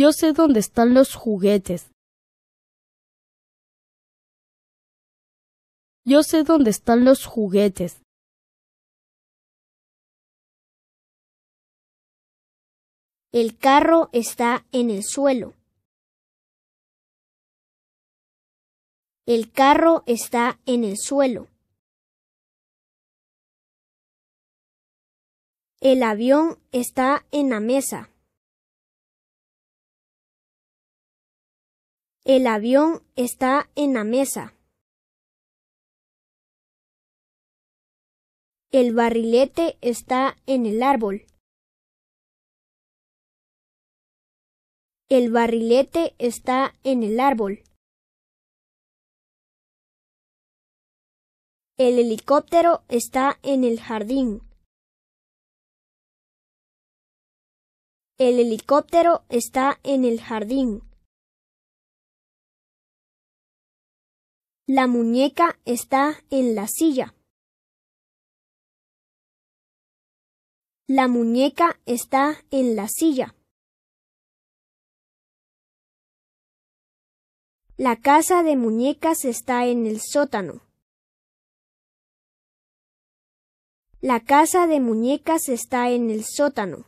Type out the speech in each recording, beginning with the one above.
Yo sé dónde están los juguetes. Yo sé dónde están los juguetes. El carro está en el suelo. El carro está en el suelo. El avión está en la mesa. El avión está en la mesa. El barrilete está en el árbol. El barrilete está en el árbol. El helicóptero está en el jardín. El helicóptero está en el jardín. La muñeca está en la silla. La muñeca está en la silla. La casa de muñecas está en el sótano. La casa de muñecas está en el sótano.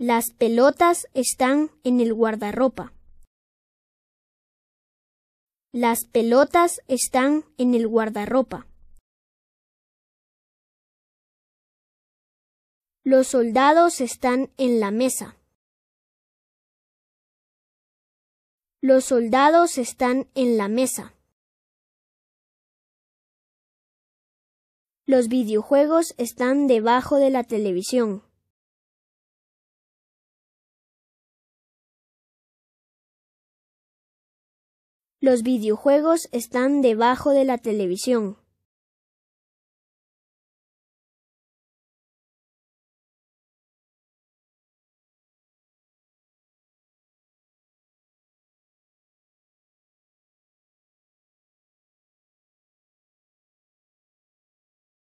Las pelotas están en el guardarropa. Las pelotas están en el guardarropa. Los soldados están en la mesa. Los soldados están en la mesa. Los videojuegos están debajo de la televisión. Los videojuegos están debajo de la televisión.